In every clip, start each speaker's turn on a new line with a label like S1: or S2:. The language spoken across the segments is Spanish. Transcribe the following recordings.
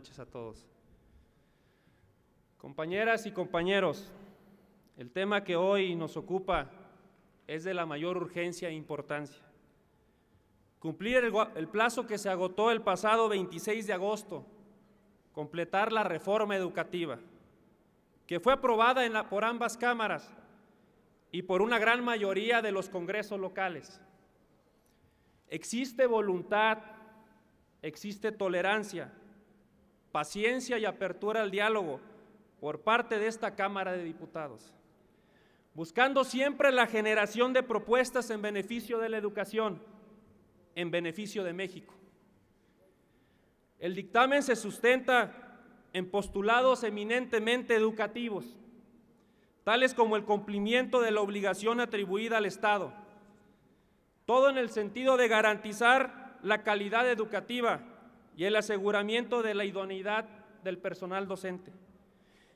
S1: noches a todos. Compañeras y compañeros, el tema que hoy nos ocupa es de la mayor urgencia e importancia. Cumplir el, el plazo que se agotó el pasado 26 de agosto, completar la reforma educativa, que fue aprobada en la, por ambas cámaras y por una gran mayoría de los congresos locales. Existe voluntad, existe tolerancia, paciencia y apertura al diálogo por parte de esta Cámara de Diputados, buscando siempre la generación de propuestas en beneficio de la educación, en beneficio de México. El dictamen se sustenta en postulados eminentemente educativos, tales como el cumplimiento de la obligación atribuida al Estado, todo en el sentido de garantizar la calidad educativa y el aseguramiento de la idoneidad del personal docente,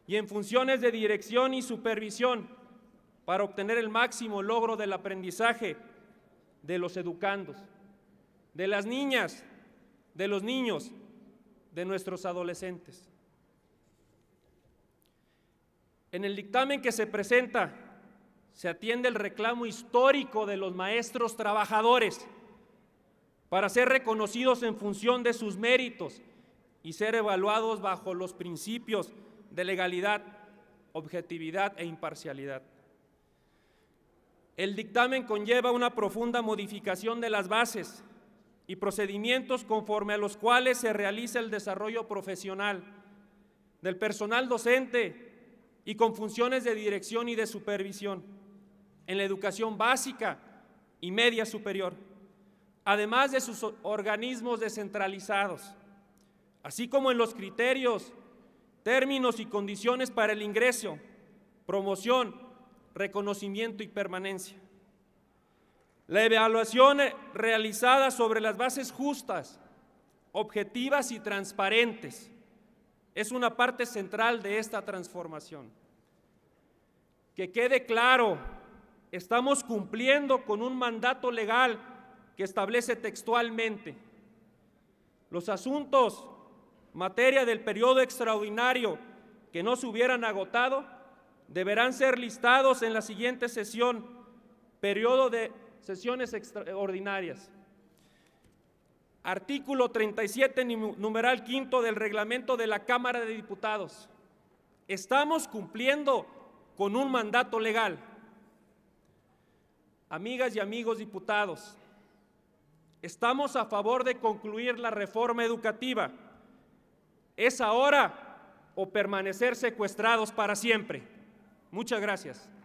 S1: y en funciones de dirección y supervisión para obtener el máximo logro del aprendizaje de los educandos, de las niñas, de los niños, de nuestros adolescentes. En el dictamen que se presenta se atiende el reclamo histórico de los maestros trabajadores para ser reconocidos en función de sus méritos y ser evaluados bajo los principios de legalidad, objetividad e imparcialidad. El dictamen conlleva una profunda modificación de las bases y procedimientos conforme a los cuales se realiza el desarrollo profesional del personal docente y con funciones de dirección y de supervisión en la educación básica y media superior además de sus organismos descentralizados, así como en los criterios, términos y condiciones para el ingreso, promoción, reconocimiento y permanencia. La evaluación realizada sobre las bases justas, objetivas y transparentes es una parte central de esta transformación. Que quede claro, estamos cumpliendo con un mandato legal que establece textualmente los asuntos materia del periodo extraordinario que no se hubieran agotado deberán ser listados en la siguiente sesión, periodo de sesiones extraordinarias. Artículo 37, numeral quinto del reglamento de la Cámara de Diputados. Estamos cumpliendo con un mandato legal. Amigas y amigos diputados, Estamos a favor de concluir la reforma educativa. ¿Es ahora o permanecer secuestrados para siempre? Muchas gracias.